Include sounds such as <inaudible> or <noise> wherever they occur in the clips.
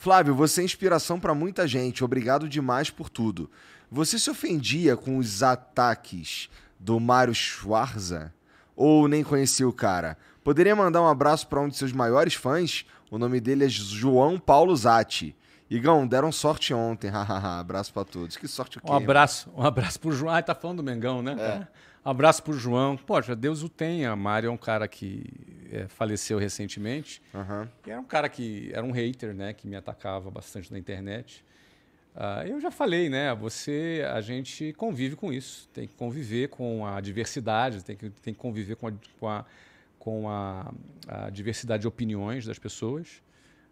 Flávio, você é inspiração para muita gente. Obrigado demais por tudo. Você se ofendia com os ataques do Mário Schwarza? Ou nem conhecia o cara? Poderia mandar um abraço para um de seus maiores fãs? O nome dele é João Paulo Zatti. Igão, deram sorte ontem. <laughs> abraço para todos. Que sorte o quê? Um abraço, um abraço pro João. Ah, tá falando do Mengão, né? É. Um é. abraço pro João. Poxa, Deus o tenha. Mário é um cara que é, faleceu recentemente. Uhum. E era um cara que era um hater, né? Que me atacava bastante na internet. Uh, eu já falei, né? Você, a gente convive com isso. Tem que conviver com a diversidade, tem que, tem que conviver com, a, com, a, com a, a diversidade de opiniões das pessoas,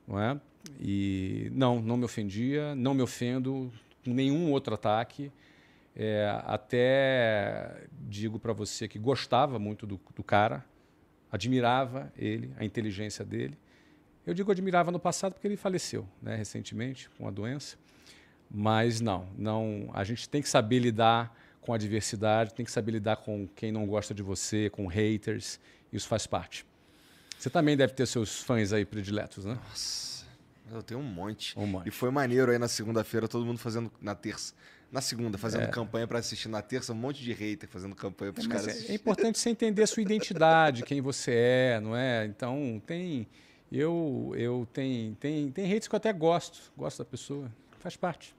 não é? E não, não me ofendia, não me ofendo, nenhum outro ataque. É, até digo para você que gostava muito do, do cara admirava ele, a inteligência dele. Eu digo admirava no passado porque ele faleceu né, recentemente com a doença. Mas não, não, a gente tem que saber lidar com a diversidade, tem que saber lidar com quem não gosta de você, com haters, isso faz parte. Você também deve ter seus fãs aí prediletos, né? Nossa, eu tenho um monte. Um monte. E foi maneiro aí na segunda-feira, todo mundo fazendo, na terça, na segunda fazendo é. campanha para assistir, na terça um monte de hater fazendo campanha para os é, caras é, é importante você entender a sua identidade, quem você é, não é? Então, tem eu eu tem tem tem hates que eu até gosto, gosto da pessoa, faz parte.